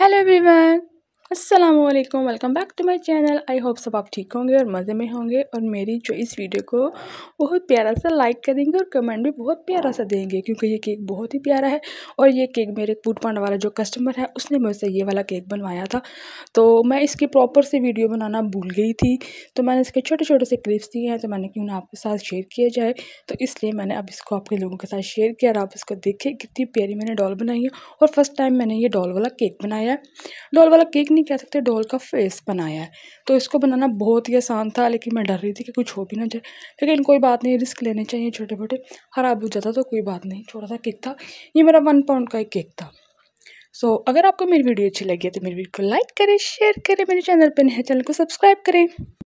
Hello everyone, Aslam welcome back to my channel I hope सब आप ठीक होंगे और मज़े में होंगे और मेरी जो इस वीडियो को बहुत प्यारा सा लाइक करेंगे और कमेंट भी बहुत प्यारा सा देंगे क्योंकि ये केक बहुत ही प्यारा है और ये केक मेरे फूड पांडा वाला जो कस्टमर है उसने मुझसे ये वाला केक बनवाया था तो मैं इसकी प्रॉपर से वीडियो बनाना भूल गई थी तो मैंने इसके छोटे छोटे से क्लिप्स दिए हैं तो मैंने कि उन्हें आपके साथ शेयर किया जाए तो इसलिए मैंने अब इसको आपके लोगों के साथ शेयर किया और आप इसको देखें कितनी प्यारी मैंने डॉल बनाई है और फर्स्ट टाइम मैंने ये डॉल वाला केक बनाया है डॉल वाला केक नहीं कह सकते डॉल का फेस बनाया है तो इसको बनाना बहुत ही आसान था लेकिन मैं डर रही थी कि कुछ हो भी ना जाए लेकिन कोई बात नहीं रिस्क लेने चाहिए छोटे मोटे खराब हो जाता तो कोई बात नहीं छोटा सा केक था ये मेरा वन पाउंड का एक केक था सो so, अगर आपको मेरी वीडियो अच्छी लगी है तो मेरी वीडियो को लाइक करें शेयर करें मेरे चैनल पर नए चैनल को सब्सक्राइब करें